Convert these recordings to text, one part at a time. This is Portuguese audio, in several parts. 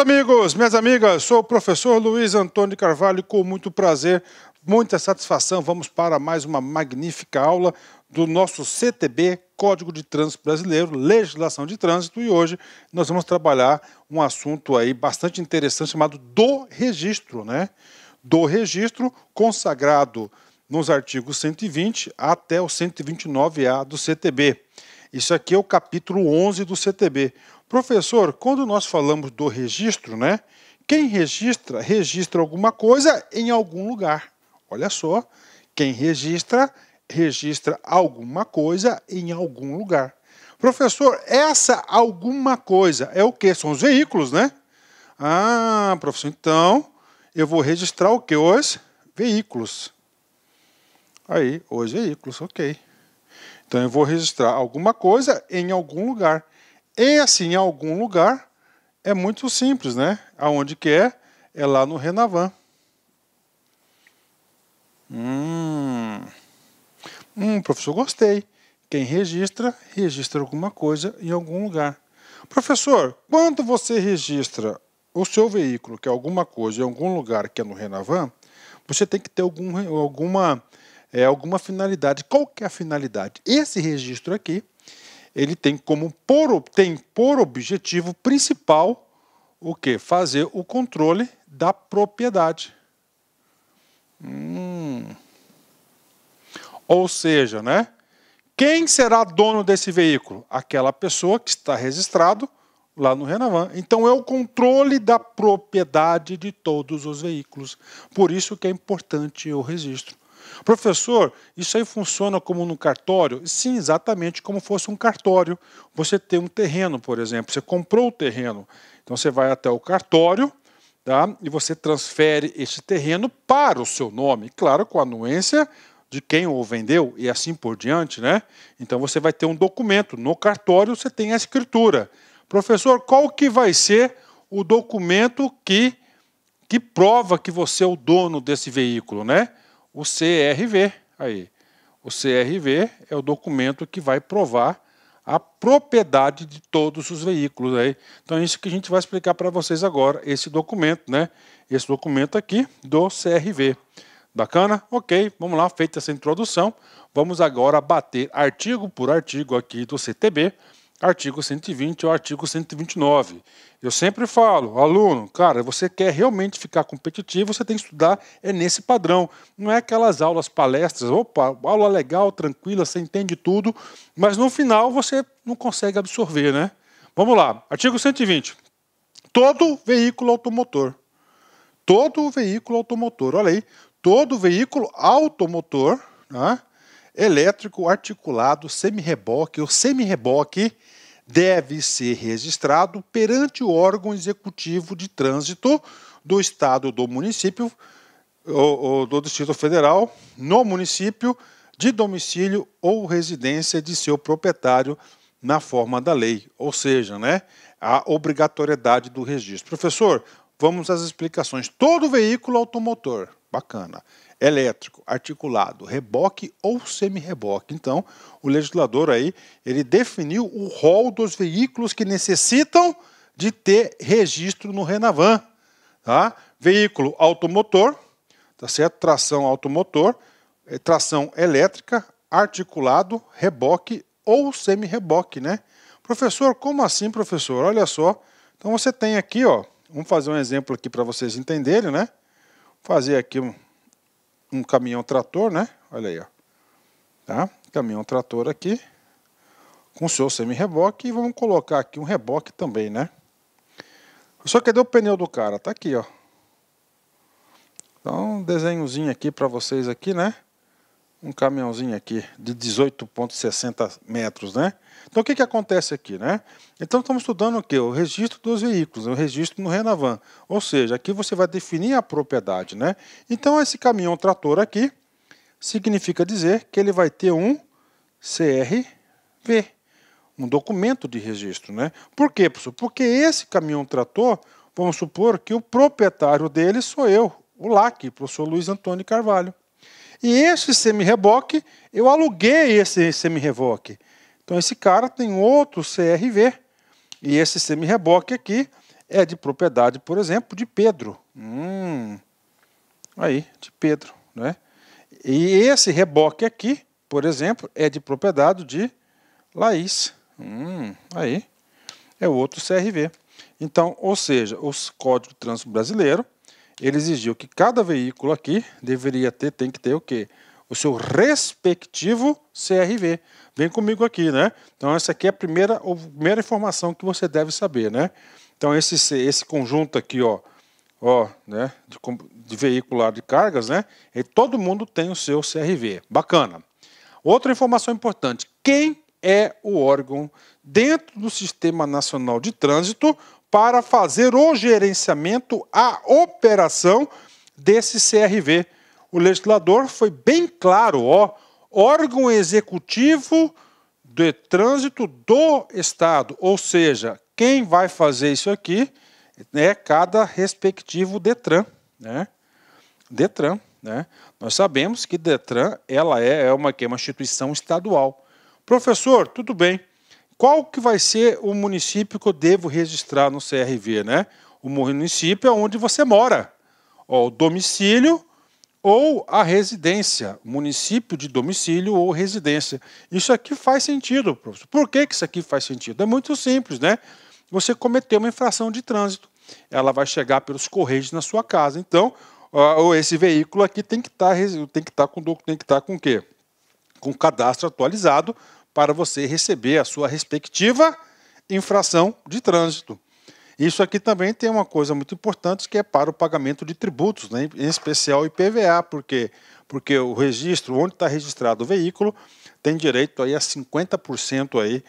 amigos, minhas amigas, sou o professor Luiz Antônio Carvalho, com muito prazer, muita satisfação. Vamos para mais uma magnífica aula do nosso CTB Código de Trânsito Brasileiro, legislação de trânsito e hoje nós vamos trabalhar um assunto aí bastante interessante chamado do registro, né? Do registro consagrado nos artigos 120 até o 129A do CTB. Isso aqui é o capítulo 11 do CTB. Professor, quando nós falamos do registro, né? Quem registra, registra alguma coisa em algum lugar. Olha só, quem registra, registra registra alguma coisa em algum lugar. Professor, essa alguma coisa é o que? São os veículos, né? Ah, professor, então eu vou registrar o que? Os veículos. Aí, os veículos, ok. Então eu vou registrar alguma coisa em algum lugar. E assim, em algum lugar é muito simples, né? Aonde que é? É lá no Renavan. Hum. Hum, professor, gostei. Quem registra, registra alguma coisa em algum lugar. Professor, quando você registra o seu veículo, que é alguma coisa, em algum lugar que é no Renavan, você tem que ter algum, alguma, é, alguma finalidade. Qual é a finalidade? Esse registro aqui, ele tem como por, tem por objetivo principal o que? Fazer o controle da propriedade. Hum. Ou seja, né? Quem será dono desse veículo? Aquela pessoa que está registrado lá no Renavan. Então é o controle da propriedade de todos os veículos. Por isso que é importante o registro. Professor, isso aí funciona como no cartório? Sim, exatamente como fosse um cartório. Você tem um terreno, por exemplo, você comprou o terreno. Então você vai até o cartório, tá? E você transfere este terreno para o seu nome, claro, com a anuência de quem o vendeu e assim por diante, né? Então você vai ter um documento. No cartório você tem a escritura. Professor, qual que vai ser o documento que, que prova que você é o dono desse veículo, né? O CRV. Aí. O CRV é o documento que vai provar a propriedade de todos os veículos. Aí. Então é isso que a gente vai explicar para vocês agora, esse documento, né? Esse documento aqui do CRV. Bacana? Ok, vamos lá, feita essa introdução, vamos agora bater artigo por artigo aqui do CTB, artigo 120 ao artigo 129. Eu sempre falo, aluno, cara, você quer realmente ficar competitivo, você tem que estudar é nesse padrão. Não é aquelas aulas, palestras, opa, aula legal, tranquila, você entende tudo, mas no final você não consegue absorver, né? Vamos lá, artigo 120. Todo veículo automotor. Todo veículo automotor, olha aí, todo veículo automotor né, elétrico articulado semi-reboque ou semi-reboque deve ser registrado perante o órgão executivo de trânsito do estado do município ou, ou do Distrito Federal no município de domicílio ou residência de seu proprietário na forma da lei, ou seja, né, a obrigatoriedade do registro. Professor, vamos às explicações. Todo veículo automotor Bacana. Elétrico, articulado, reboque ou semi-reboque. Então, o legislador aí, ele definiu o rol dos veículos que necessitam de ter registro no Renavan. Tá? Veículo automotor, tá certo? tração automotor, eh, tração elétrica, articulado, reboque ou semi-reboque, né? Professor, como assim, professor? Olha só. Então você tem aqui, ó, vamos fazer um exemplo aqui para vocês entenderem, né? fazer aqui um, um caminhão trator, né? Olha aí, ó. Tá? Caminhão trator aqui com seu semi-reboque e vamos colocar aqui um reboque também, né? Só cadê o pneu do cara? Tá aqui, ó. Então, um desenhozinho aqui para vocês aqui, né? um caminhãozinho aqui de 18,60 metros, né? Então, o que, que acontece aqui, né? Então, estamos estudando o que? O registro dos veículos, né? o registro no Renavan. Ou seja, aqui você vai definir a propriedade, né? Então, esse caminhão trator aqui significa dizer que ele vai ter um CRV, um documento de registro, né? Por quê, professor? Porque esse caminhão trator, vamos supor que o proprietário dele sou eu, o LAC, professor Luiz Antônio Carvalho. E esse semi-reboque, eu aluguei esse semi-reboque. Então esse cara tem outro CRV. E esse semi-reboque aqui é de propriedade, por exemplo, de Pedro. Hum, aí, de Pedro. Né? E esse reboque aqui, por exemplo, é de propriedade de Laís. Hum, aí, é outro CRV. Então, ou seja, o Código de Trânsito Brasileiro ele exigiu que cada veículo aqui deveria ter, tem que ter o quê? O seu respectivo CRV. Vem comigo aqui, né? Então essa aqui é a primeira, a primeira informação que você deve saber, né? Então esse, esse conjunto aqui, ó, ó, né, de, de veicular de cargas, né? E todo mundo tem o seu CRV. Bacana. Outra informação importante: quem é o órgão dentro do Sistema Nacional de Trânsito para fazer o gerenciamento, a operação desse CRV. O legislador foi bem claro, ó, órgão executivo de trânsito do Estado, ou seja, quem vai fazer isso aqui é cada respectivo Detran, né? Detran, né? Nós sabemos que Detran ela é, é uma, é uma instituição estadual. Professor, tudo bem. Qual que vai ser o município que eu devo registrar no CRV, né? O município é onde você mora. Ó, o domicílio ou a residência, município de domicílio ou residência. Isso aqui faz sentido, professor. Por que, que isso aqui faz sentido? É muito simples, né? Você cometeu uma infração de trânsito. Ela vai chegar pelos correios na sua casa. Então, ó, esse veículo aqui tem que estar tá, estar tá com tem que estar tá com o quê? Com cadastro atualizado para você receber a sua respectiva infração de trânsito. Isso aqui também tem uma coisa muito importante que é para o pagamento de tributos, né? em especial IPVA, porque, porque o registro, onde está registrado o veículo, tem direito aí a 50% aí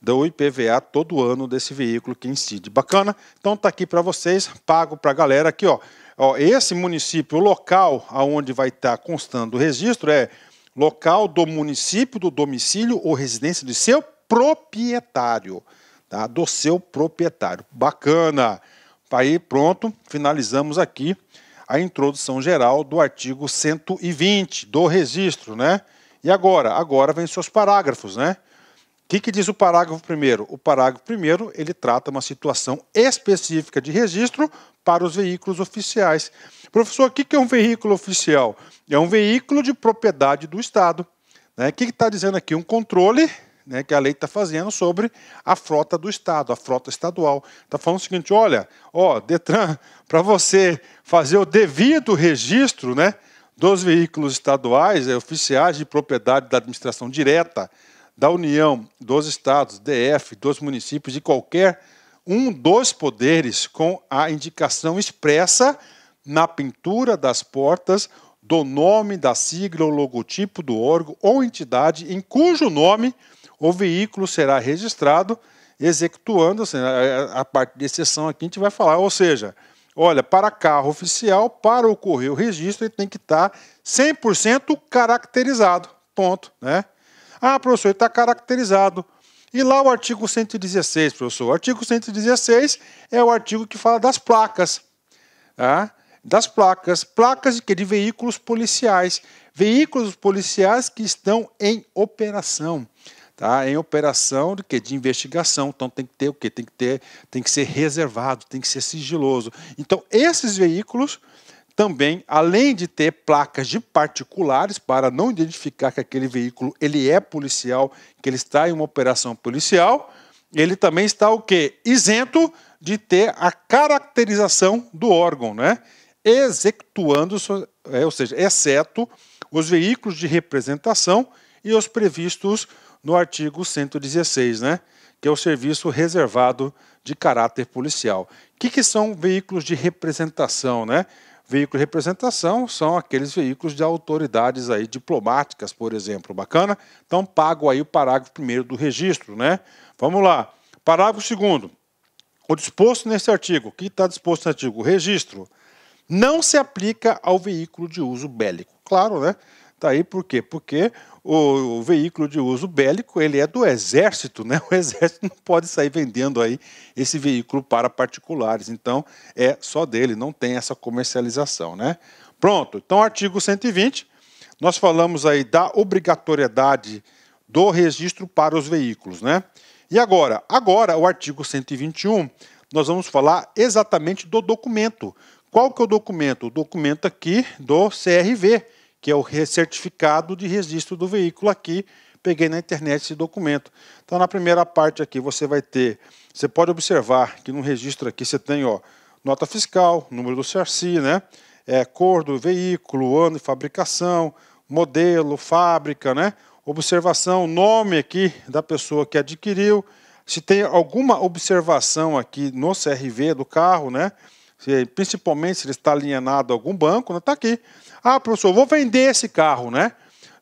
do IPVA todo ano desse veículo que incide. Bacana? Então está aqui para vocês, pago para a galera aqui, ó. ó. Esse município, o local aonde vai estar tá constando o registro é local do município, do domicílio ou residência do seu proprietário. Tá? Do seu proprietário. Bacana! Aí, pronto, finalizamos aqui a introdução geral do artigo 120 do registro, né? E agora? Agora vem seus parágrafos, né? que, que diz o parágrafo primeiro? O parágrafo primeiro ele trata uma situação específica de registro para os veículos oficiais. Professor, o que, que é um veículo oficial? É um veículo de propriedade do Estado. Né? O que está dizendo aqui? Um controle né, que a lei está fazendo sobre a frota do Estado, a frota estadual. Está falando o seguinte: olha, ó, Detran, para você fazer o devido registro né, dos veículos estaduais, é, oficiais de propriedade da administração direta da União, dos Estados, DF, dos municípios, e qualquer um dos poderes com a indicação expressa na pintura das portas do nome, da sigla ou logotipo do órgão ou entidade em cujo nome o veículo será registrado, executuando né, assim, a, a parte de exceção aqui a gente vai falar. Ou seja, olha, para carro oficial, para ocorrer o registro, ele tem que estar 100% caracterizado. Ponto. Né? Ah, professor, está caracterizado. E lá o artigo 116, professor. O artigo 116 é o artigo que fala das placas. Tá? Das placas. Placas de, quê? de veículos policiais. Veículos policiais que estão em operação. Tá? Em operação de, quê? de investigação. Então tem que ter o quê? Tem que, ter, tem que ser reservado, tem que ser sigiloso. Então, esses veículos também, além de ter placas de particulares para não identificar que aquele veículo ele é policial, que ele está em uma operação policial, ele também está o quê? Isento de ter a caracterização do órgão, né? executando é, ou seja, exceto os veículos de representação e os previstos no artigo 116, né? Que é o serviço reservado de caráter policial. O que, que são veículos de representação, né? Veículo de representação são aqueles veículos de autoridades aí diplomáticas, por exemplo. Bacana? Então pago aí o parágrafo primeiro do registro, né? Vamos lá. Parágrafo segundo. O disposto neste artigo, o que está disposto no artigo? O registro não se aplica ao veículo de uso bélico. Claro, né? Está aí por quê? Porque o, o, veículo de uso bélico ele é do exército, né? O exército não pode sair vendendo aí esse veículo para particulares. Então é só dele, não tem essa comercialização, né? Pronto. Então artigo 120, nós falamos aí da obrigatoriedade do registro para os veículos, né? E agora, agora o artigo 121, nós vamos falar exatamente do documento. Qual que é o documento? O documento aqui do CRV, que é o certificado de registro do veículo aqui. Peguei na internet esse documento. Então, na primeira parte aqui, você vai ter. Você pode observar que no registro aqui você tem ó, nota fiscal, número do CRC, né? É, cor do veículo, ano de fabricação, modelo, fábrica, né? Observação, nome aqui da pessoa que adquiriu. Se tem alguma observação aqui no CRV do carro, né? Se, principalmente se ele está alienado a algum banco, está né? Tá aqui. Ah, professor, vou vender esse carro, né?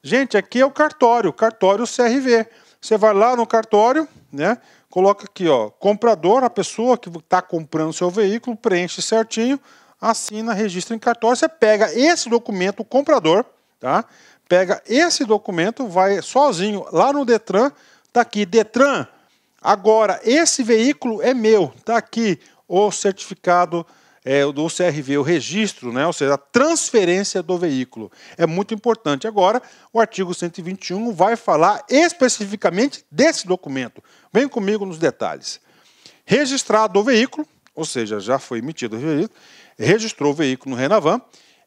Gente, aqui é o cartório, cartório CRV. Você vai lá no cartório, né? Coloca aqui, ó, comprador, a pessoa que está comprando seu veículo, preenche certinho, assina, registra em cartório. Você pega esse documento, o comprador, tá? Pega esse documento, vai sozinho lá no Detran, tá aqui, Detran. Agora, esse veículo é meu, tá aqui o certificado é, do CRV, o registro, né, ou seja, a transferência do veículo. É muito importante. Agora, o artigo 121 vai falar especificamente desse documento. Vem comigo nos detalhes. Registrado o veículo, ou seja, já foi emitido o registro, registrou o veículo no Renavan,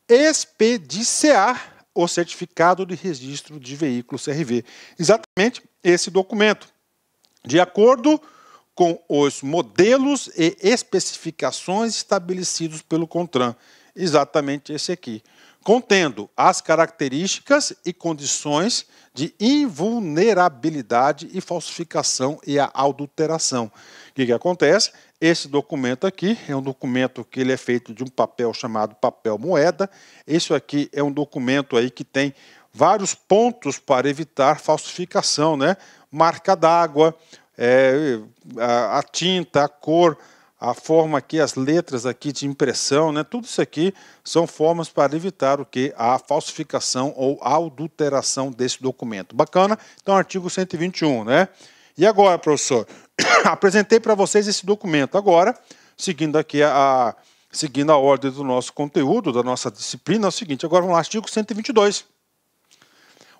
expediciar o certificado de registro de veículo CRV. Exatamente esse documento. De acordo com com os modelos e especificações estabelecidos pelo CONTRAN, exatamente esse aqui, contendo as características e condições de invulnerabilidade e falsificação e a adulteração. O que, que acontece? Esse documento aqui é um documento que ele é feito de um papel chamado papel moeda. Isso aqui é um documento aí que tem vários pontos para evitar falsificação, né? Marca d'água, é, a, a, tinta, a cor, a forma aqui, as letras aqui de impressão, né? Tudo isso aqui são formas para evitar o que a falsificação ou a adulteração desse documento. Bacana? Então, artigo 121, né? E agora, professor, apresentei para vocês esse documento. Agora, seguindo aqui a, a, seguindo a ordem do nosso conteúdo, da nossa disciplina, é o seguinte, agora vamos lá, artigo 122.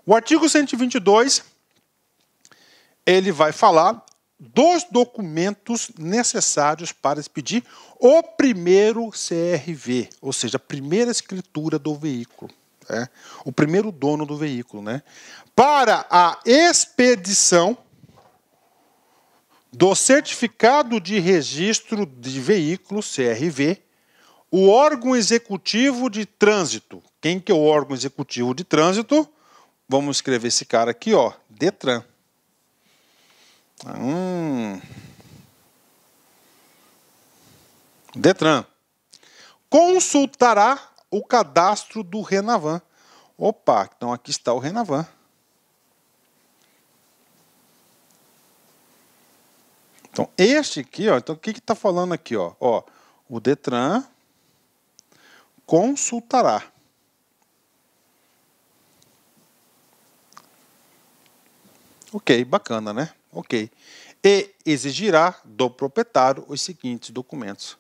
O artigo 122 ele vai falar dos documentos necessários para expedir o primeiro CRV, ou seja, a primeira escritura do veículo, né? o primeiro dono do veículo. Né? Para a expedição do certificado de registro de veículo, CRV, o órgão executivo de trânsito. Quem que é o órgão executivo de trânsito? Vamos escrever esse cara aqui, ó, Detran. Hum. Detran. Consultará o cadastro do Renavan. Opa, então aqui está o Renavan. Então, este aqui, ó, então o que está falando aqui? Ó? ó, o Detran consultará. Ok, bacana, né? Ok. E exigirá do proprietário os seguintes documentos.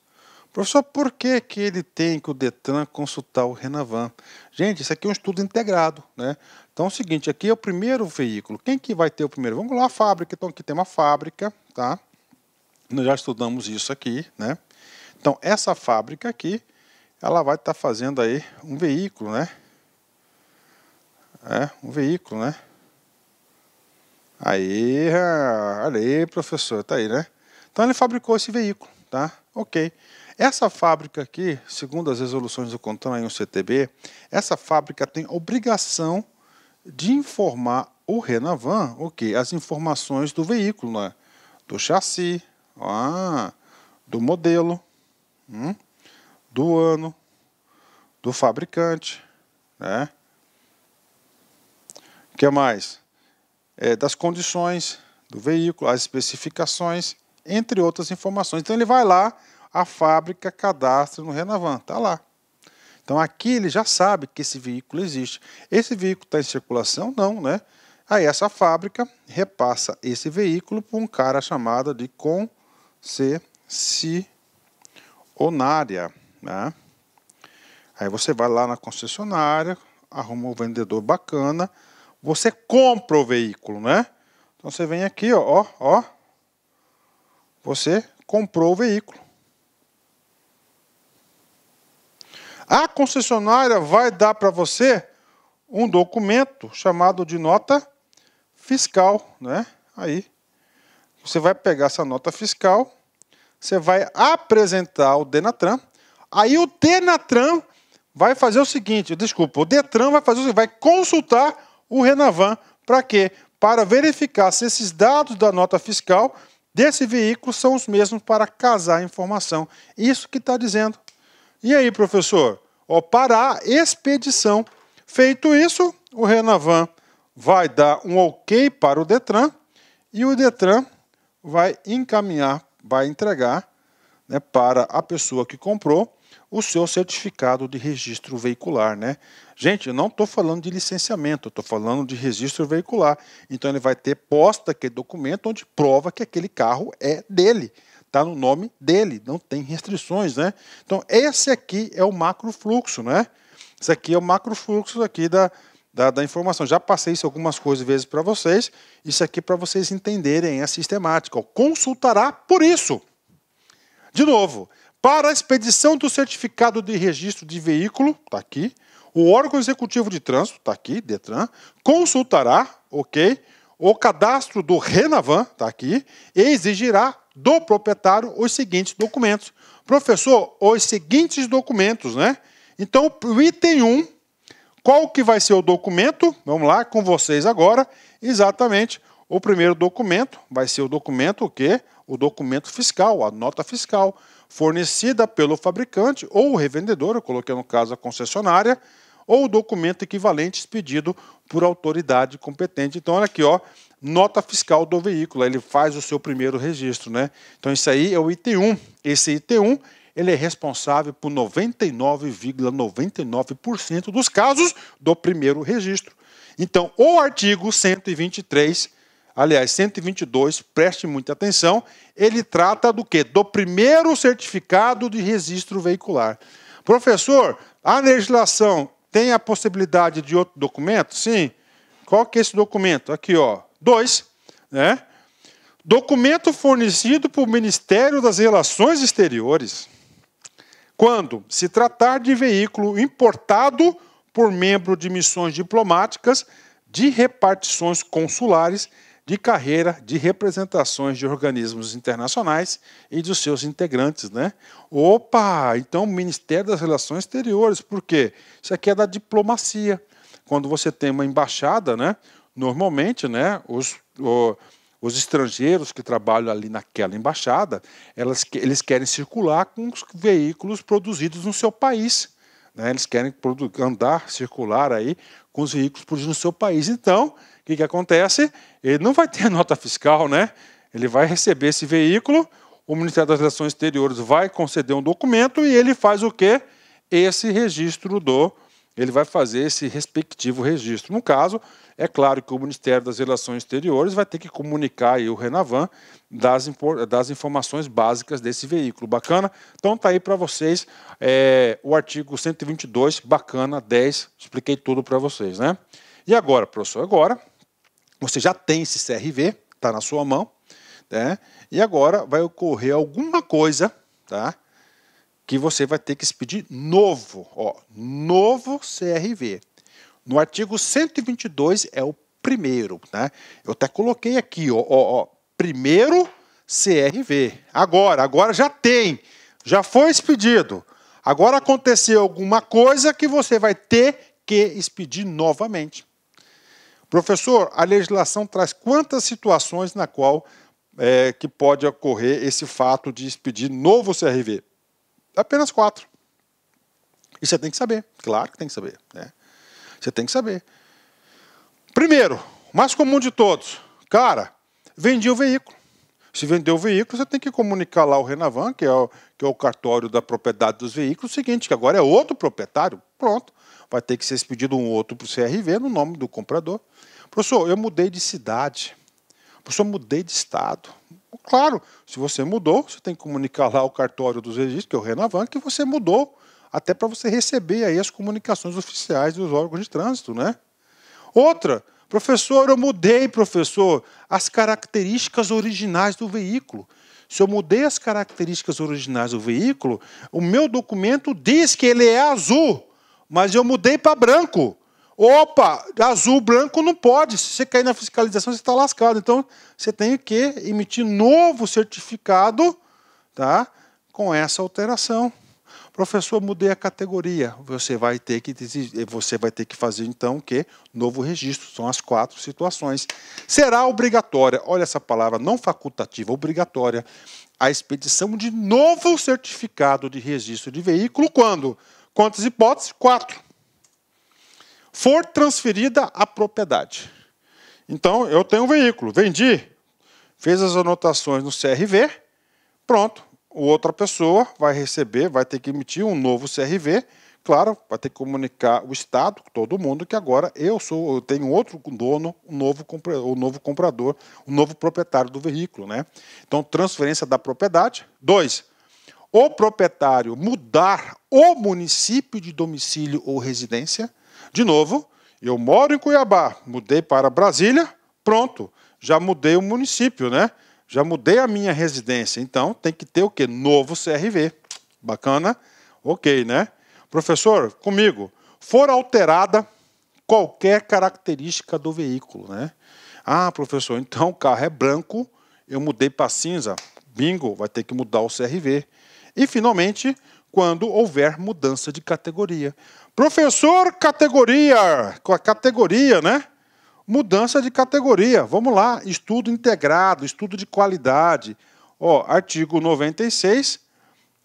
Professor, por que, que ele tem que o Detran consultar o Renavan? Gente, isso aqui é um estudo integrado, né? Então é o seguinte, aqui é o primeiro veículo. Quem que vai ter o primeiro? Vamos lá, a fábrica. Então aqui tem uma fábrica, tá? Nós já estudamos isso aqui, né? Então essa fábrica aqui, ela vai estar tá fazendo aí um veículo, né? É, um veículo, né? Aí, ah, olha aí, professor, tá aí, né? Então ele fabricou esse veículo, tá? Ok. Essa fábrica aqui, segundo as resoluções do Controle e o CTB, essa fábrica tem obrigação de informar o Renavan o As informações do veículo, né? do chassi, ah, do modelo, hum, do ano, do fabricante, né? O que mais? é, das condições do veículo, as especificações, entre outras informações. Então ele vai lá, a fábrica cadastra no Renavan, está lá. Então aqui ele já sabe que esse veículo existe. Esse veículo está em circulação? Não, né? Aí essa fábrica repassa esse veículo para um cara chamado de concessionária. Né? Aí você vai lá na concessionária, arruma um vendedor bacana, você compra o veículo, né? Então você vem aqui, ó, ó, você comprou o veículo. A concessionária vai dar para você um documento chamado de nota fiscal, né? Aí você vai pegar essa nota fiscal, você vai apresentar o Denatran. Aí o Denatran vai fazer o seguinte, desculpa, o Detran vai fazer, vai consultar o Renavan para quê? Para verificar se esses dados da nota fiscal desse veículo são os mesmos para casar a informação. Isso que está dizendo. E aí, professor? Ó, para a expedição. Feito isso, o Renavan vai dar um ok para o Detran e o Detran vai encaminhar, vai entregar né, para a pessoa que comprou o seu certificado de registro veicular, né? Gente, eu não estou falando de licenciamento, estou falando de registro veicular. Então ele vai ter posta aquele documento onde prova que aquele carro é dele, está no nome dele, não tem restrições, né? Então esse aqui é o macro fluxo, né? Esse aqui é o macro fluxo aqui da, da, da informação. Já passei isso algumas coisas vezes para vocês, isso aqui para vocês entenderem a é sistemática. Consultará por isso. De novo, para a expedição do certificado de registro de veículo, está aqui, o órgão executivo de trânsito, está aqui, Detran, consultará, ok, o cadastro do Renavan, está aqui, e exigirá do proprietário os seguintes documentos. Professor, os seguintes documentos, né? Então, o item 1, qual que vai ser o documento? Vamos lá, com vocês agora. Exatamente, o primeiro documento vai ser o documento o quê? O documento fiscal, a nota fiscal fornecida pelo fabricante ou revendedor, eu coloquei no caso a concessionária, ou documento equivalente expedido por autoridade competente. Então, olha aqui, ó, nota fiscal do veículo, ele faz o seu primeiro registro, né? Então, isso aí é o IT1. Esse IT1, ele é responsável por 99,99% ,99 dos casos do primeiro registro. Então, o artigo 123 aliás, 122, preste muita atenção, ele trata do quê? Do primeiro certificado de registro veicular. Professor, a legislação tem a possibilidade de outro documento? Sim. Qual que é esse documento? Aqui, ó. Dois, né? Documento fornecido pelo Ministério das Relações Exteriores quando se tratar de veículo importado por membro de missões diplomáticas, de repartições consulares de carreira de representações de organismos internacionais e dos seus integrantes. Né? Opa! Então, Ministério das Relações Exteriores, por quê? Isso aqui é da diplomacia. Quando você tem uma embaixada, né, normalmente né, os, o, os estrangeiros que trabalham ali naquela embaixada, elas, eles querem circular com os veículos produzidos no seu país. Né? Eles querem andar, circular aí com os veículos produzidos no seu país. Então, o que, que acontece? Ele não vai ter nota fiscal, né? Ele vai receber esse veículo, o Ministério das Relações Exteriores vai conceder um documento e ele faz o quê? Esse registro do ele vai fazer esse respectivo registro. No caso, é claro que o Ministério das Relações Exteriores vai ter que comunicar aí o Renavan das, das informações básicas desse veículo. Bacana? Então tá aí para vocês é, o artigo 122, bacana, 10, expliquei tudo para vocês, né? E agora, professor, agora você já tem esse CRV, tá na sua mão, né? E agora vai ocorrer alguma coisa, tá? que você vai ter que expedir novo, ó, novo CRV. No artigo 122 é o primeiro, né? Eu até coloquei aqui, ó, ó, ó primeiro CRV. Agora, agora já tem, já foi expedido. Agora aconteceu alguma coisa que você vai ter que expedir novamente. Professor, a legislação traz quantas situações na qual é, que pode ocorrer esse fato de expedir novo CRV? Apenas quatro. E você tem que saber, claro que tem que saber. Né? Você tem que saber. Primeiro, mais comum de todos, cara, vendi o veículo. Se vender o veículo, você tem que comunicar lá ao Renavan, que é o, que é o cartório da propriedade dos veículos, o seguinte, que agora é outro proprietário, pronto. Vai ter que ser expedido um outro para o CRV no nome do comprador. Professor, eu mudei de cidade. Professor, mudei de estado. Claro, se você mudou, você tem que comunicar lá o cartório dos registros, que é o Renavan, que você mudou, até para você receber aí as comunicações oficiais dos órgãos de trânsito, né? Outra, professor, eu mudei, professor, as características originais do veículo. Se eu mudei as características originais do veículo, o meu documento diz que ele é azul, mas eu mudei para branco. Opa, azul, branco não pode. Se você cair na fiscalização, você está lascado. Então, você tem que emitir novo certificado tá? com essa alteração. Professor, mudei a categoria. Você vai ter que você vai ter que fazer então o quê? Novo registro. São as quatro situações. Será obrigatória. Olha essa palavra não facultativa, obrigatória. A expedição de novo certificado de registro de veículo quando? Quantas hipóteses? Quatro for transferida a propriedade. Então, eu tenho um veículo, vendi, fez as anotações no CRV, pronto. Outra pessoa vai receber, vai ter que emitir um novo CRV. Claro, vai ter que comunicar o Estado, todo mundo, que agora eu sou, eu tenho outro dono, um novo, um novo comprador, um novo proprietário do veículo. Né? Então, transferência da propriedade. Dois, o proprietário mudar o município de domicílio ou residência. De novo, eu moro em Cuiabá, mudei para Brasília, pronto, já mudei o município, né? Já mudei a minha residência. Então, tem que ter o quê? Novo CRV. Bacana? Ok, né? Professor, comigo, for alterada qualquer característica do veículo, né? Ah, professor, então o carro é branco, eu mudei para cinza. Bingo, vai ter que mudar o CRV. E finalmente, quando houver mudança de categoria. Professor categoria, com a categoria, né? Mudança de categoria. Vamos lá, estudo integrado, estudo de qualidade. Ó, artigo 96,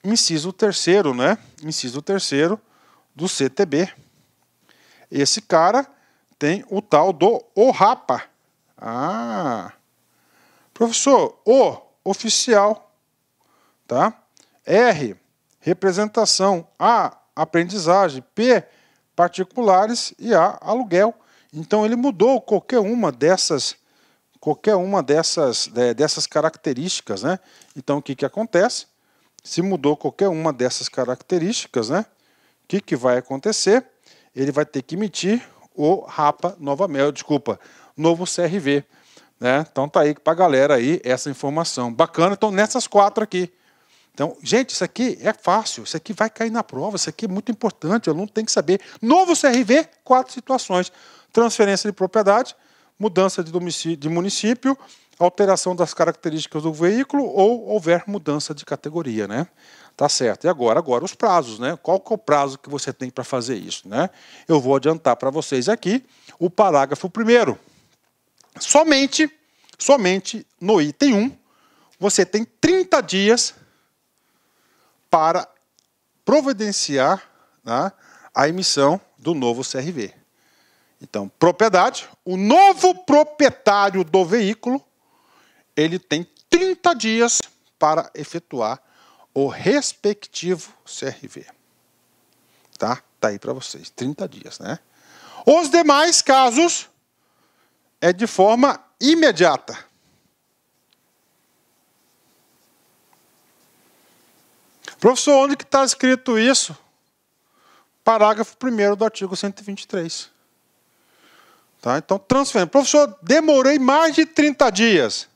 inciso 3 né? Inciso 3 do CTB. Esse cara tem o tal do ORAPA. Ah. Professor, O, oficial, tá? R, representação. A, aprendizagem, P, particulares e A, aluguel. Então ele mudou qualquer uma dessas qualquer uma dessas, é, dessas características, né? Então o que, que acontece? Se mudou qualquer uma dessas características, né? O que, que vai acontecer? Ele vai ter que emitir o RAPA Nova Mel desculpa, novo CRV. Né? Então tá aí para a galera aí essa informação. Bacana, então nessas quatro aqui. Então, gente, isso aqui é fácil, isso aqui vai cair na prova, isso aqui é muito importante, o aluno tem que saber. Novo CRV, quatro situações: transferência de propriedade, mudança de, de município, alteração das características do veículo ou houver mudança de categoria, né? Tá certo. E agora, agora os prazos, né? Qual que é o prazo que você tem para fazer isso, né? Eu vou adiantar para vocês aqui o parágrafo primeiro. Somente, somente no item 1, você tem 30 dias para providenciar né, a emissão do novo CRV. Então, propriedade, o novo proprietário do veículo, ele tem 30 dias para efetuar o respectivo CRV. Tá? Tá aí para vocês, 30 dias, né? Os demais casos é de forma imediata. Professor, onde que está escrito isso? Parágrafo 1 do artigo 123. Tá? Então, transferência. Professor, demorei mais de 30 dias.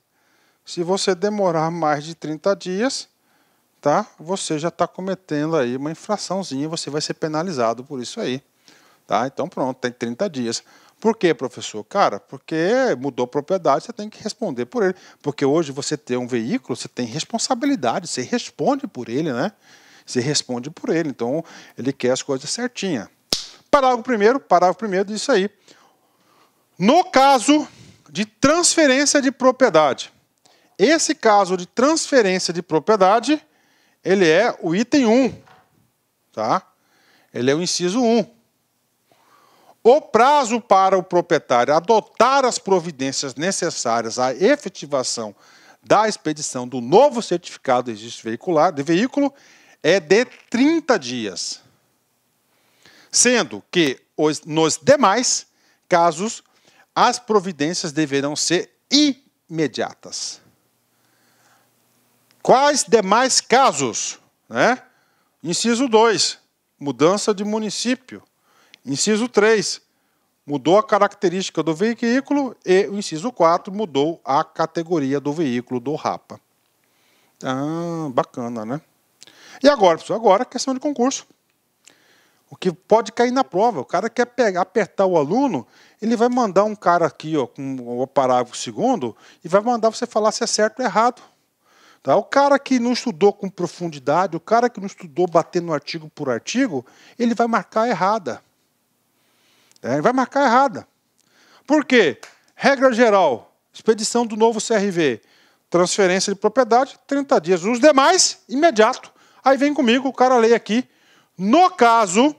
Se você demorar mais de 30 dias, tá? você já está cometendo aí uma infraçãozinha, você vai ser penalizado por isso aí. Tá? Então, pronto, tem 30 dias. Por quê, professor? Cara, porque mudou propriedade, você tem que responder por ele. Porque hoje você tem um veículo, você tem responsabilidade, você responde por ele, né? Você responde por ele. Então, ele quer as coisas certinhas. Parágrafo primeiro, parágrafo primeiro disso aí. No caso de transferência de propriedade, esse caso de transferência de propriedade, ele é o item 1, tá? Ele é o inciso 1 o prazo para o proprietário adotar as providências necessárias à efetivação da expedição do novo certificado de registro veicular, de veículo é de 30 dias. Sendo que nos demais casos, as providências deverão ser imediatas. Quais demais casos? Né? Inciso 2, mudança de município. Inciso 3, mudou a característica do veículo e o inciso 4 mudou a categoria do veículo do Rapa. Ah, bacana, né? E agora, pessoal, agora é questão de concurso. O que pode cair na prova. O cara quer pegar, apertar o aluno, ele vai mandar um cara aqui, ó, com o parágrafo segundo, e vai mandar você falar se é certo ou errado. Tá? O cara que não estudou com profundidade, o cara que não estudou batendo artigo por artigo, ele vai marcar errada. É, vai marcar errada. Por quê? Regra geral: expedição do novo CRV, transferência de propriedade, 30 dias. Os demais, imediato. Aí vem comigo, o cara lê aqui. No caso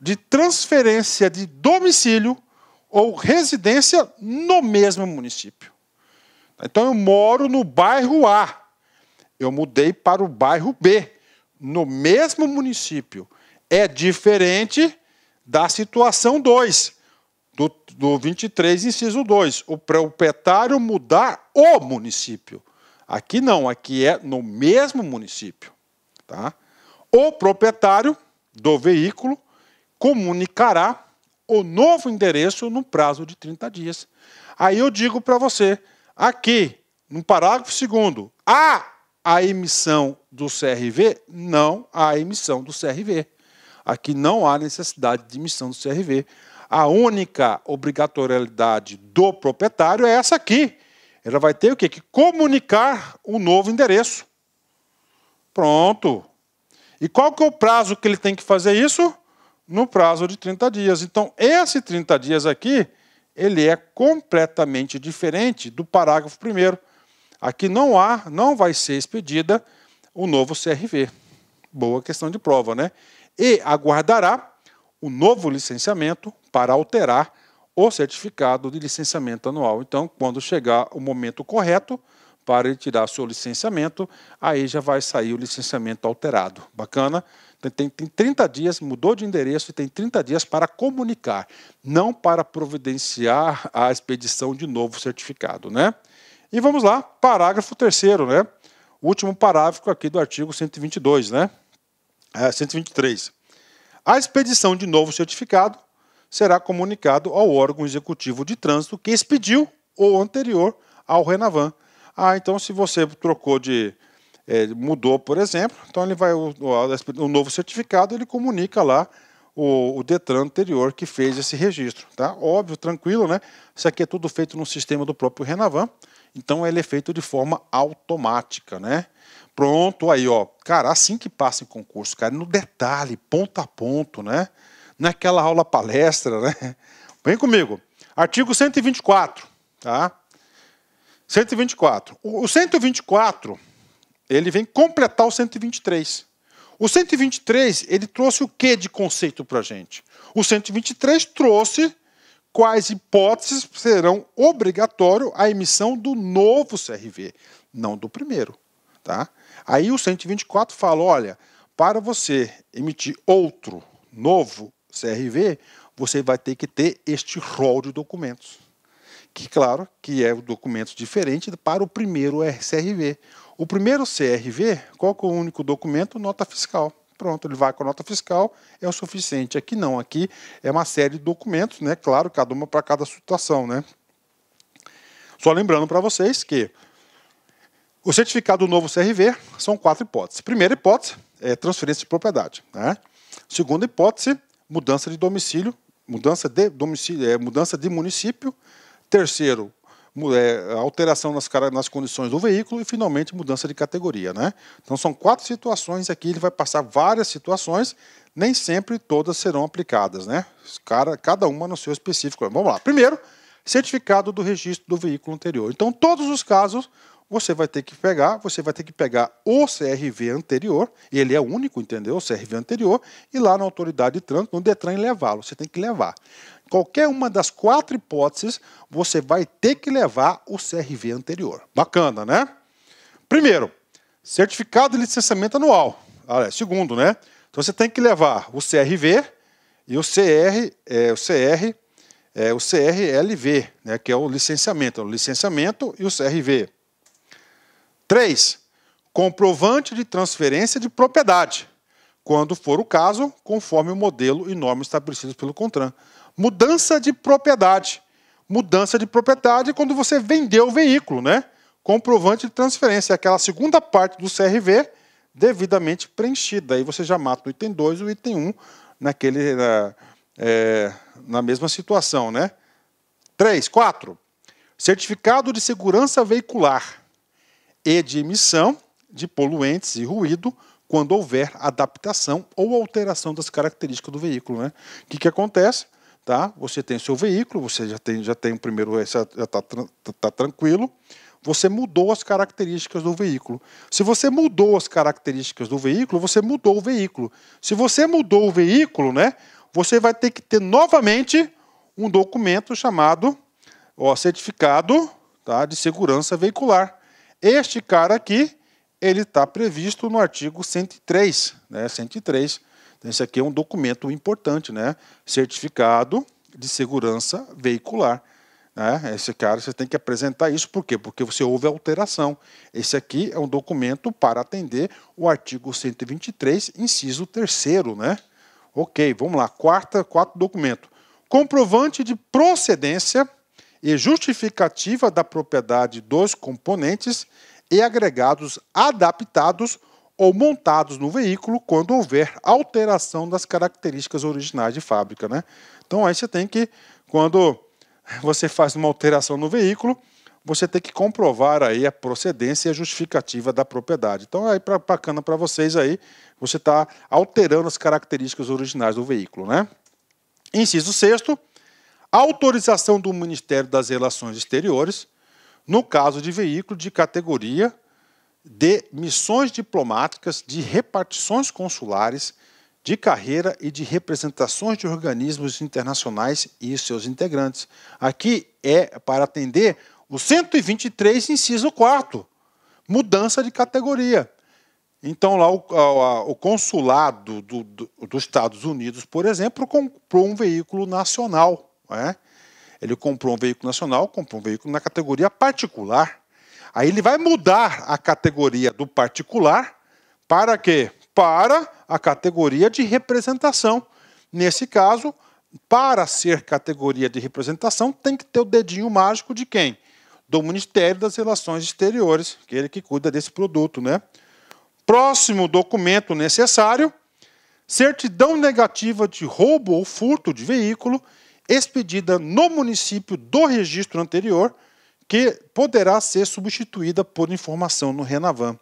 de transferência de domicílio ou residência no mesmo município. Então eu moro no bairro A. Eu mudei para o bairro B, no mesmo município. É diferente da situação 2, do, do 23, inciso 2, o proprietário mudar o município. Aqui não, aqui é no mesmo município. Tá? O proprietário do veículo comunicará o novo endereço no prazo de 30 dias. Aí eu digo para você, aqui, no parágrafo segundo, há a emissão do CRV? Não há emissão do CRV. Aqui não há necessidade de emissão do CRV. A única obrigatoriedade do proprietário é essa aqui. Ela vai ter o quê? Que comunicar o um novo endereço. Pronto. E qual que é o prazo que ele tem que fazer isso? No prazo de 30 dias. Então, esse 30 dias aqui, ele é completamente diferente do parágrafo primeiro. Aqui não há, não vai ser expedida o novo CRV. Boa questão de prova, né? e aguardará o novo licenciamento para alterar o certificado de licenciamento anual. Então, quando chegar o momento correto para ele tirar seu licenciamento, aí já vai sair o licenciamento alterado. Bacana? Tem, tem 30 dias, mudou de endereço e tem 30 dias para comunicar, não para providenciar a expedição de novo certificado, né? E vamos lá, parágrafo terceiro, né? O último parágrafo aqui do artigo 122, né? é, 123. A expedição de novo certificado será comunicado ao órgão executivo de trânsito que expediu ou anterior ao Renavan. Ah, então se você trocou de é, mudou, por exemplo, então ele vai o, o novo certificado ele comunica lá o, o, Detran anterior que fez esse registro, tá? Óbvio, tranquilo, né? Isso aqui é tudo feito no sistema do próprio Renavan. Então ele é feito de forma automática, né? Pronto, aí, ó. Cara, assim que passa em concurso, cara, no detalhe, ponto a ponto, né? Naquela é aula palestra, né? Vem comigo. Artigo 124, tá? 124. O 124, ele vem completar o 123. O 123, ele trouxe o que de conceito para gente? O 123 trouxe quais hipóteses serão obrigatório a emissão do novo CRV, não do primeiro. Tá? Aí o 124 fala: olha, para você emitir outro novo CRV, você vai ter que ter este rol de documentos. Que, claro, que é um documento diferente para o primeiro CRV. O primeiro CRV, qual é o único documento? Nota fiscal. Pronto, ele vai com a nota fiscal, é o suficiente. Aqui não, aqui é uma série de documentos, né? Claro, cada uma para cada situação, né? Só lembrando para vocês que o certificado do novo CRV são quatro hipóteses. Primeira hipótese é transferência de propriedade, né? Segunda hipótese, mudança de domicílio, mudança de domicílio, é, mudança de município. Terceiro, é, alteração nas, nas condições do veículo e, finalmente, mudança de categoria. Né? Então, são quatro situações aqui, ele vai passar várias situações, nem sempre todas serão aplicadas, né? cada uma no seu específico. Vamos lá. Primeiro, certificado do registro do veículo anterior. Então, todos os casos, você vai ter que pegar, você vai ter que pegar o CRV anterior, ele é único, entendeu? O CRV anterior, e lá na autoridade de trânsito, no Detran, levá-lo. Você tem que levar. Qualquer uma das quatro hipóteses, você vai ter que levar o CRV anterior. Bacana, né? Primeiro, certificado de licenciamento anual. Ah, é, segundo, né? Então você tem que levar o CRV e o CR, é, o CR, é, o CRLV, né? Que é o licenciamento, é o licenciamento e o CRV. 3. Comprovante de transferência de propriedade, quando for o caso, conforme o modelo e normas estabelecidos pelo CONTRAN. Mudança de propriedade. Mudança de propriedade é quando você vendeu o veículo, né? Comprovante de transferência, é aquela segunda parte do CRV devidamente preenchida. Aí você já mata o item 2 e o item 1 um, naquele, na, é, na mesma situação, né? 3, 4. Certificado de segurança veicular e de emissão de poluentes e ruído quando houver adaptação ou alteração das características do veículo. Né? O que, que acontece? Tá? Você tem o seu veículo, você já tem, já tem o primeiro, já está tá tranquilo. Você mudou as características do veículo. Se você mudou as características do veículo, você mudou o veículo. Se você mudou o veículo, né, você vai ter que ter novamente um documento chamado ó, certificado tá, de segurança veicular. Este cara aqui, ele está previsto no artigo 103, né? 103. Então, esse aqui é um documento importante, né? Certificado de segurança veicular. Né? Esse cara, você tem que apresentar isso, por quê? Porque você houve alteração. Esse aqui é um documento para atender o artigo 123, inciso 3 né? Ok, vamos lá. Quarta, quarto documento. Comprovante de procedência e justificativa da propriedade dos componentes e agregados adaptados ou montados no veículo quando houver alteração das características originais de fábrica. Né? Então aí você tem que, quando você faz uma alteração no veículo, você tem que comprovar aí a procedência e a justificativa da propriedade. Então aí pra, bacana para vocês aí, você está alterando as características originais do veículo. Né? Inciso sexto, autorização do Ministério das Relações Exteriores, no caso de veículo de categoria de missões diplomáticas, de repartições consulares, de carreira e de representações de organismos internacionais e seus integrantes. Aqui é para atender o 123, inciso 4, mudança de categoria. Então, lá o, a, o consulado do, do, dos Estados Unidos, por exemplo, comprou um veículo nacional né? Ele comprou um veículo nacional, comprou um veículo na categoria particular. Aí ele vai mudar a categoria do particular para quê? Para a categoria de representação. Nesse caso, para ser categoria de representação, tem que ter o dedinho mágico de quem? Do Ministério das Relações Exteriores, que é ele que cuida desse produto, né? Próximo documento necessário: certidão negativa de roubo ou furto de veículo expedida no município do registro anterior, que poderá ser substituída por informação no Renavan.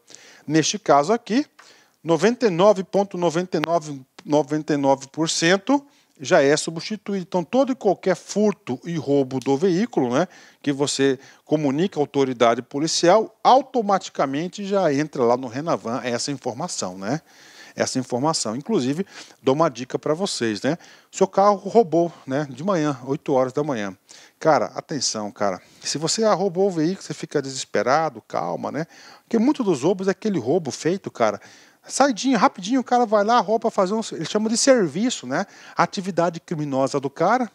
Neste caso aqui, 99,99% já é substituído. Então, todo e qualquer furto e roubo do veículo, né, que você comunica à autoridade policial, automaticamente já entra lá no Renavan essa informação, né? essa informação. Inclusive, dou uma dica para vocês, né? Seu carro roubou, né? De manhã, 8 horas da manhã. Cara, atenção, cara. Se você ah, roubou o veículo, você fica desesperado, calma, né? Porque muito dos roubos é aquele roubo feito, cara, saidinho, rapidinho, o cara vai lá, rouba, fazer um, ele chama de serviço, né? Atividade criminosa do cara.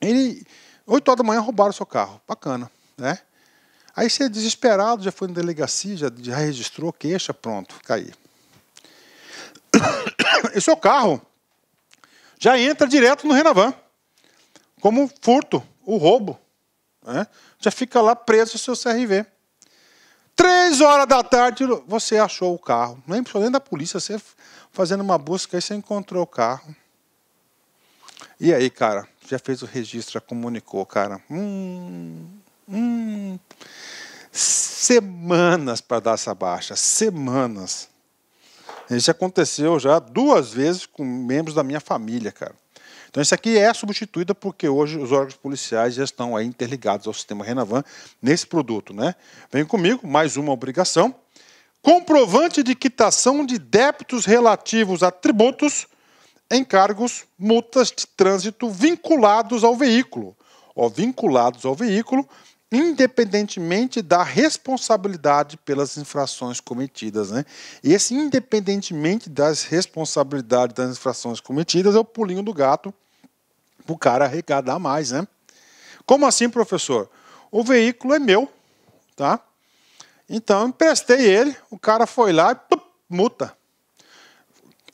Ele, 8 horas da manhã roubaram o seu carro, bacana, né? Aí você é desesperado, já foi na delegacia, já, já registrou queixa, pronto, caiu. Tá e seu carro já entra direto no Renavan, como furto, o roubo. Né? Já fica lá preso o seu CRV. Três horas da tarde, você achou o carro. Nem nem da polícia, você fazendo uma busca, aí você encontrou o carro. E aí, cara, já fez o registro, já comunicou, cara. Hum, hum. Semanas para dar essa baixa, semanas. Isso aconteceu já duas vezes com membros da minha família, cara. Então isso aqui é substituído porque hoje os órgãos policiais já estão aí interligados ao sistema Renavan nesse produto, né? Vem comigo, mais uma obrigação. Comprovante de quitação de débitos relativos a tributos, encargos, multas de trânsito vinculados ao veículo. Ó, vinculados ao veículo, independentemente da responsabilidade pelas infrações cometidas. Né? E esse independentemente das responsabilidades das infrações cometidas é o pulinho do gato para o cara arrecadar mais. Né? Como assim, professor? O veículo é meu, tá? Então eu emprestei ele, o cara foi lá e multa.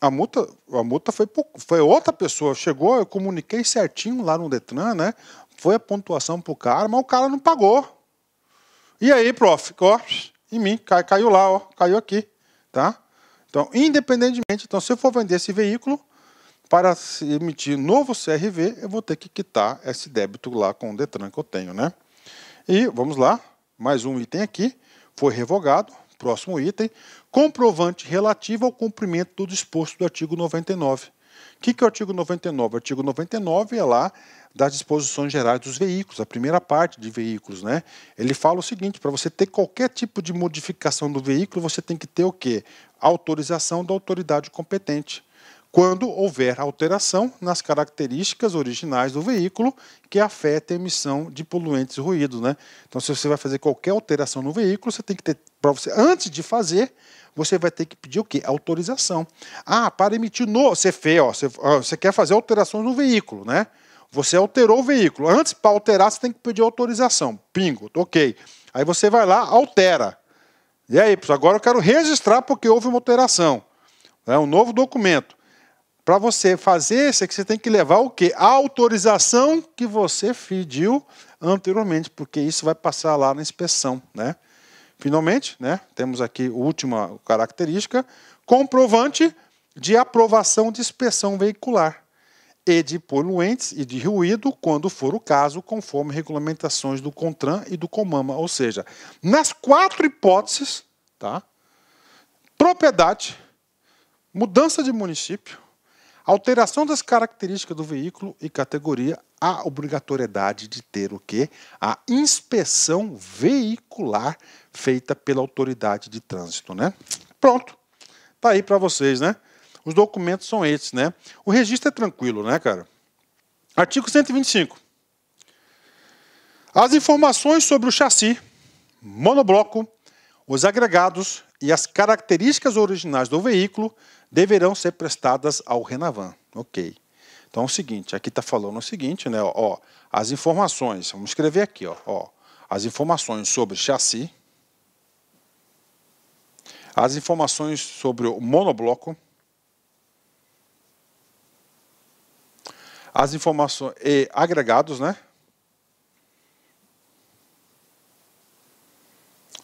A multa, a multa foi, foi outra pessoa. Chegou, eu comuniquei certinho lá no Detran, né? Foi a pontuação pro cara, mas o cara não pagou. E aí, prof, ó, em mim, cai, caiu lá, ó, caiu aqui, tá? Então, independentemente, então, se eu for vender esse veículo, para emitir novo CRV, eu vou ter que quitar esse débito lá com o Detran que eu tenho, né? E vamos lá, mais um item aqui, foi revogado, próximo item, comprovante relativo ao cumprimento do disposto do artigo 99. O que, que é o artigo 99? O artigo 99 é lá das disposições gerais dos veículos, a primeira parte de veículos, né? Ele fala o seguinte: para você ter qualquer tipo de modificação do veículo, você tem que ter o quê? Autorização da autoridade competente quando houver alteração nas características originais do veículo que afeta a emissão de poluentes e ruídos. Né? Então, se você vai fazer qualquer alteração no veículo, você tem que ter, para você, antes de fazer, você vai ter que pedir o quê? Autorização. Ah, para emitir no ó, você, ó, você quer fazer alterações no veículo, né? Você alterou o veículo. Antes, para alterar, você tem que pedir autorização. Pingo, ok. Aí você vai lá, altera. E aí, pessoal, agora eu quero registrar porque houve uma alteração. É um novo documento. Para você fazer isso, é que você tem que levar o quê? A autorização que você pediu anteriormente, porque isso vai passar lá na inspeção, né? Finalmente, né, temos aqui a última característica, comprovante de aprovação de inspeção veicular e de poluentes e de ruído, quando for o caso, conforme regulamentações do CONTRAN e do COMAMA. Ou seja, nas quatro hipóteses, tá? propriedade, mudança de município, Alteração das características do veículo e categoria, a obrigatoriedade de ter o que? A inspeção veicular feita pela autoridade de trânsito, né? Pronto. Tá aí para vocês, né? Os documentos são esses, né? O registro é tranquilo, né, cara? Artigo 125. As informações sobre o chassi, monobloco, os agregados e as características originais do veículo deverão ser prestadas ao Renavan. Ok. Então é o seguinte, aqui está falando o seguinte, né? Ó, as informações, vamos escrever aqui, ó, ó, as informações sobre chassi, as informações sobre o monobloco, as informações e agregados, né?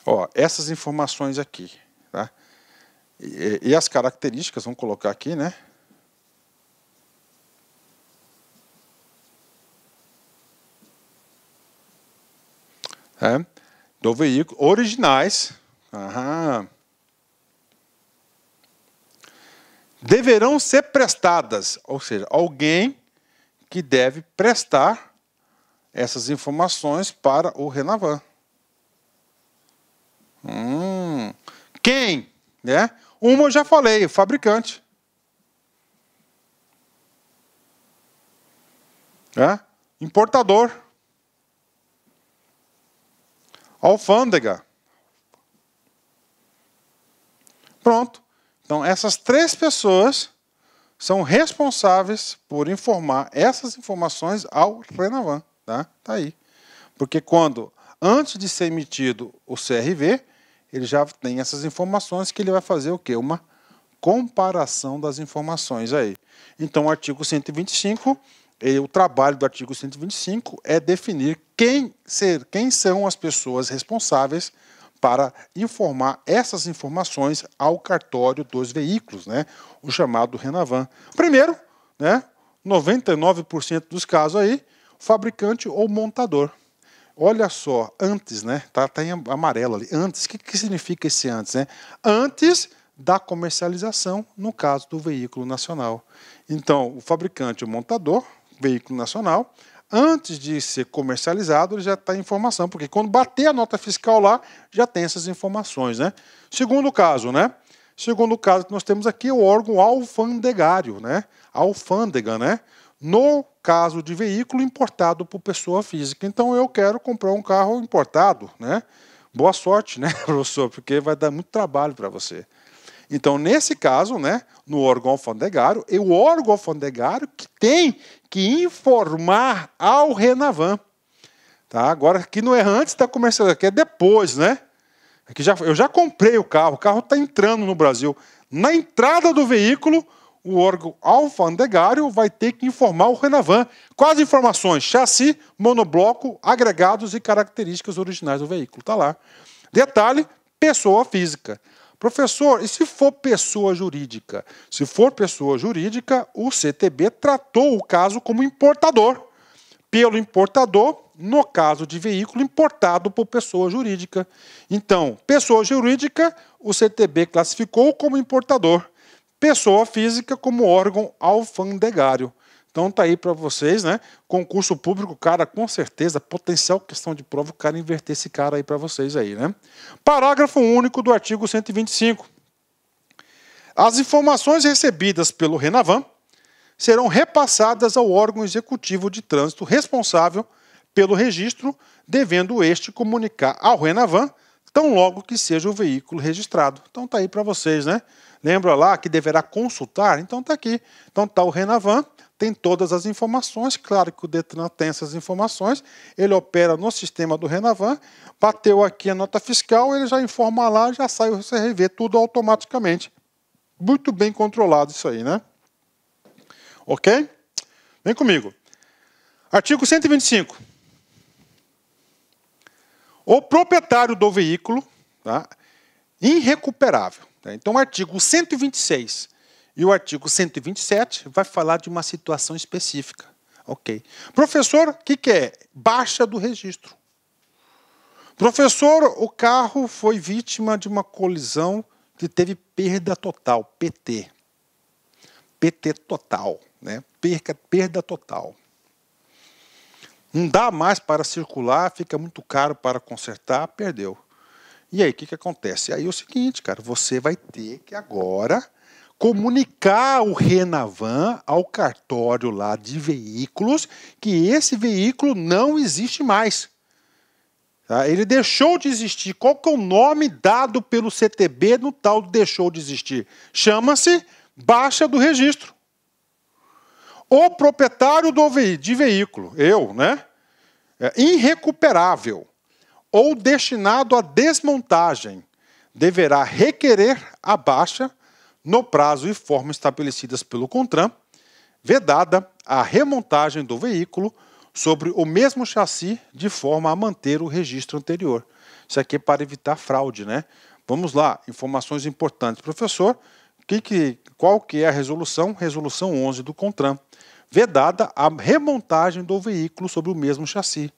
Ó, essas informações aqui. Né? E, e as características, vamos colocar aqui, né? É, do veículo originais aham, deverão ser prestadas, ou seja, alguém que deve prestar essas informações para o Renavan. Hum, quem? Né? Uma eu já falei, o fabricante. Né? Importador. Alfândega. Pronto. Então, essas três pessoas são responsáveis por informar essas informações ao Renavan. Tá? tá aí. Porque quando, antes de ser emitido o CRV, ele já tem essas informações que ele vai fazer o quê? Uma comparação das informações aí. Então, o artigo 125, ele, o trabalho do artigo 125 é definir quem, ser, quem são as pessoas responsáveis para informar essas informações ao cartório dos veículos, né? o chamado Renavan. Primeiro, né, 99% dos casos aí, fabricante ou montador. Olha só, antes, né? Tá, tá em amarelo ali. Antes, o que, que significa esse antes, né? Antes da comercialização, no caso do veículo nacional. Então, o fabricante, o montador, veículo nacional, antes de ser comercializado, ele já está em informação, porque quando bater a nota fiscal lá, já tem essas informações, né? Segundo caso, né? Segundo caso que nós temos aqui, o órgão alfandegário, né? Alfândega, né? no caso de veículo importado por pessoa física. Então eu quero comprar um carro importado, né? Boa sorte, né, professor, porque vai dar muito trabalho para você. Então, nesse caso, né, no órgão alfandegário, é o órgão alfandegário que tem que informar ao Renavan. Tá? Agora, aqui não é antes da comercialização, aqui é depois, né? Aqui é já, eu já comprei o carro, o carro está entrando no Brasil. Na entrada do veículo, o órgão alfandegário vai ter que informar o Renavan quais informações, chassi, monobloco, agregados e características originais do veículo. Está lá. Detalhe, pessoa física. Professor, e se for pessoa jurídica? Se for pessoa jurídica, o CTB tratou o caso como importador. Pelo importador, no caso de veículo importado por pessoa jurídica. Então, pessoa jurídica, o CTB classificou como importador pessoa física como órgão alfandegário. Então tá aí para vocês, né? Concurso público, cara, com certeza, potencial questão de prova, o cara inverter esse cara aí para vocês aí, né? Parágrafo único do artigo 125. As informações recebidas pelo Renavan serão repassadas ao órgão executivo de trânsito responsável pelo registro, devendo este comunicar ao Renavan tão logo que seja o veículo registrado. Então tá aí para vocês, né? Lembra lá que deverá consultar? Então tá aqui. Então tá o Renavan, tem todas as informações, claro que o Detran tem essas informações, ele opera no sistema do Renavan, bateu aqui a nota fiscal, ele já informa lá, já sai o CRV, tudo automaticamente. Muito bem controlado isso aí, né? Ok? Vem comigo. Artigo 125 o proprietário do veículo tá, irrecuperável. Tá? Então, o artigo 126 e o artigo 127 vai falar de uma situação específica. Ok. Professor, o que, que é? Baixa do registro. Professor, o carro foi vítima de uma colisão que teve perda total, PT. PT total, né? Perca, perda total. Não dá mais para circular, fica muito caro para consertar, perdeu. E aí, o que, que acontece? Aí é o seguinte, cara, você vai ter que agora comunicar o Renavan ao cartório lá de veículos que esse veículo não existe mais. Tá? Ele deixou de existir. Qual que é o nome dado pelo CTB no tal deixou de existir? Chama-se baixa do registro o proprietário do ve de veículo, eu, né? É irrecuperável ou destinado à desmontagem, deverá requerer a baixa no prazo e forma estabelecidas pelo CONTRAN, vedada a remontagem do veículo sobre o mesmo chassi de forma a manter o registro anterior. Isso aqui é para evitar fraude, né? Vamos lá, informações importantes. Professor, que, que, qual que é a resolução? Resolução 11 do CONTRAN vedada a remontagem do veículo sobre o mesmo chassi.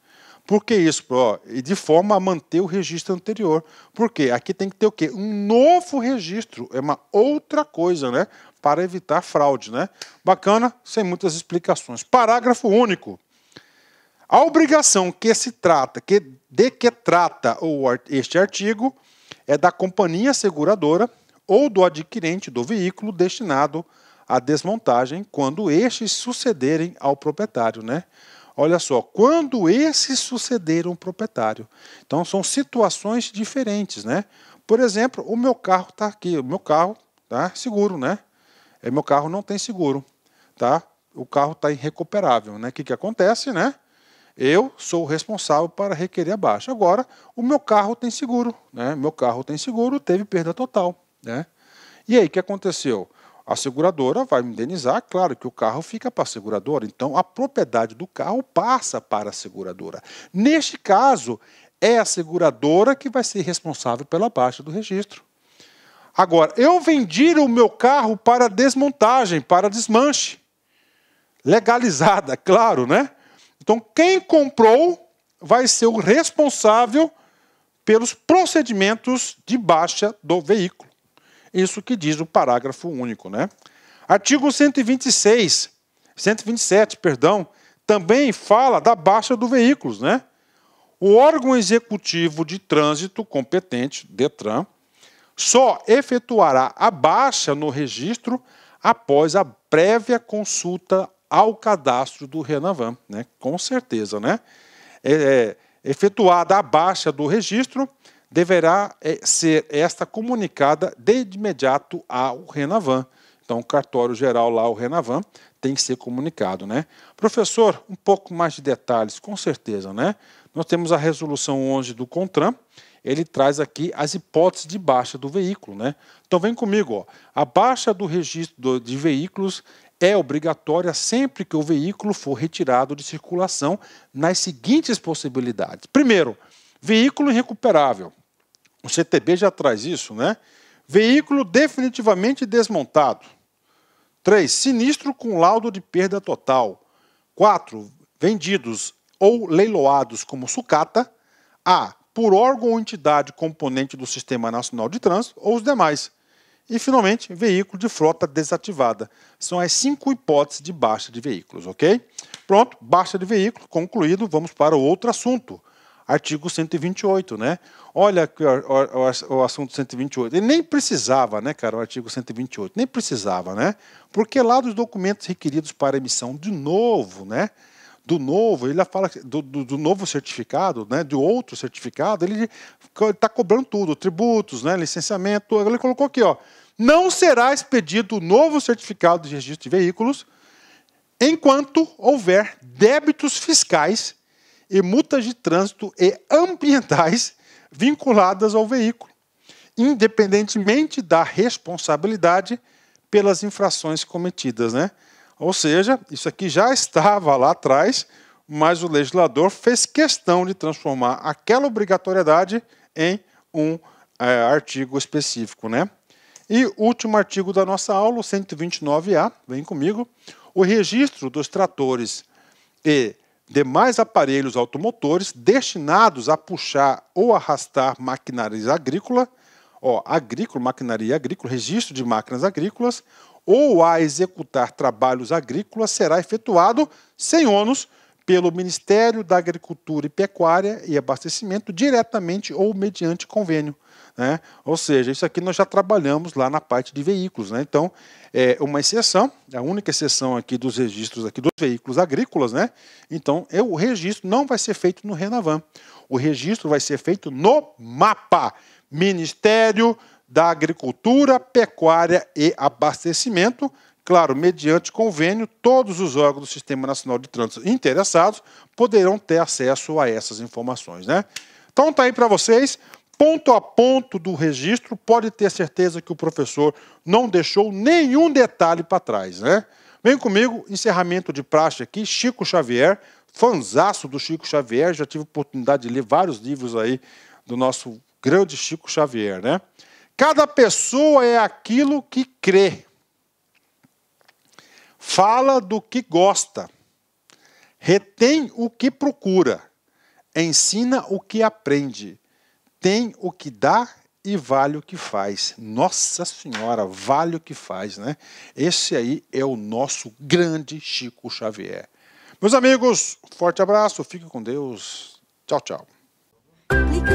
Por que isso, Pro? E de forma a manter o registro anterior. Porque aqui tem que ter o quê? Um novo registro. É uma outra coisa, né? Para evitar fraude, né? Bacana, sem muitas explicações. Parágrafo único. A obrigação que se trata, que, de que trata o, este artigo, é da companhia seguradora ou do adquirente do veículo destinado a a desmontagem quando estes sucederem ao proprietário, né? Olha só, quando esses sucederam ao proprietário. Então são situações diferentes, né? Por exemplo, o meu carro está aqui, o meu carro tá seguro, né? É, meu carro não tem seguro, tá? O carro está irrecuperável, né? O que, que acontece, né? Eu sou o responsável para requerer a baixa. Agora, o meu carro tem seguro, né? Meu carro tem seguro, teve perda total, né? E aí, o que aconteceu? A seguradora vai me indenizar, claro que o carro fica para a seguradora, então a propriedade do carro passa para a seguradora. Neste caso, é a seguradora que vai ser responsável pela baixa do registro. Agora, eu vendi o meu carro para desmontagem, para desmanche. Legalizada, claro, né? Então, quem comprou vai ser o responsável pelos procedimentos de baixa do veículo. Isso que diz o parágrafo único, né? Artigo 126, 127, perdão, também fala da baixa do veículos, né? O órgão executivo de trânsito competente, Detran, só efetuará a baixa no registro após a prévia consulta ao cadastro do Renavan, né? Com certeza, né? É, é, efetuada a baixa do registro, deverá eh, ser esta comunicada de imediato ao Renavan. Então, o cartório geral lá, o Renavan, tem que ser comunicado, né? Professor, um pouco mais de detalhes, com certeza, né? Nós temos a resolução 11 do CONTRAN, ele traz aqui as hipóteses de baixa do veículo, né? Então vem comigo, ó. A baixa do registro de veículos é obrigatória sempre que o veículo for retirado de circulação nas seguintes possibilidades. Primeiro, veículo irrecuperável. O CTB já traz isso, né? Veículo definitivamente desmontado. 3. Sinistro com laudo de perda total. 4. Vendidos ou leiloados como sucata. A. Por órgão ou entidade componente do Sistema Nacional de Trânsito ou os demais. E, finalmente, veículo de frota desativada. São as cinco hipóteses de baixa de veículos, ok? Pronto, baixa de veículo concluído. Vamos para o outro assunto artigo 128, né? Olha o, o, o assunto 128. Ele nem precisava, né, cara, o artigo 128, nem precisava, né? Porque lá dos documentos requeridos para emissão de novo, né? do novo, ele fala do, do, do, novo certificado, né, do outro certificado, ele está cobrando tudo, tributos, né, licenciamento. Ele colocou aqui, ó, não será expedido novo certificado de registro de veículos enquanto houver débitos fiscais e multas de trânsito e ambientais vinculadas ao veículo, independentemente da responsabilidade pelas infrações cometidas. Né? Ou seja, isso aqui já estava lá atrás, mas o legislador fez questão de transformar aquela obrigatoriedade em um é, artigo específico. Né? E último artigo da nossa aula, 129A, vem comigo. O registro dos tratores e demais aparelhos automotores destinados a puxar ou arrastar maquinárias agrícola, ó, agrícola, maquinaria agrícola, registro de máquinas agrícolas, ou a executar trabalhos agrícolas será efetuado sem ônus pelo Ministério da Agricultura e Pecuária e Abastecimento diretamente ou mediante convênio, né? Ou seja, isso aqui nós já trabalhamos lá na parte de veículos. Né? Então, é uma exceção, é a única exceção aqui dos registros aqui dos veículos agrícolas. Né? Então, eu, é o registro não vai ser feito no Renavam O registro vai ser feito no mapa Ministério da Agricultura, Pecuária e Abastecimento, Claro, mediante convênio, todos os órgãos do Sistema Nacional de Trânsito interessados poderão ter acesso a essas informações, né? Então tá aí para vocês ponto a ponto do registro, pode ter certeza que o professor não deixou nenhum detalhe para trás, né? Vem comigo, encerramento de praxe aqui, Chico Xavier, fanzaço do Chico Xavier, já tive oportunidade de ler vários livros aí do nosso grande Chico Xavier, né? Cada pessoa é aquilo que crê. Fala do que gosta. Retém o que procura. Ensina o que aprende tem o que dá e vale o que faz. Nossa Senhora, vale o que faz, né? Esse aí é o nosso grande Chico Xavier. Meus amigos, forte abraço, fiquem com Deus. Tchau, tchau. Clique,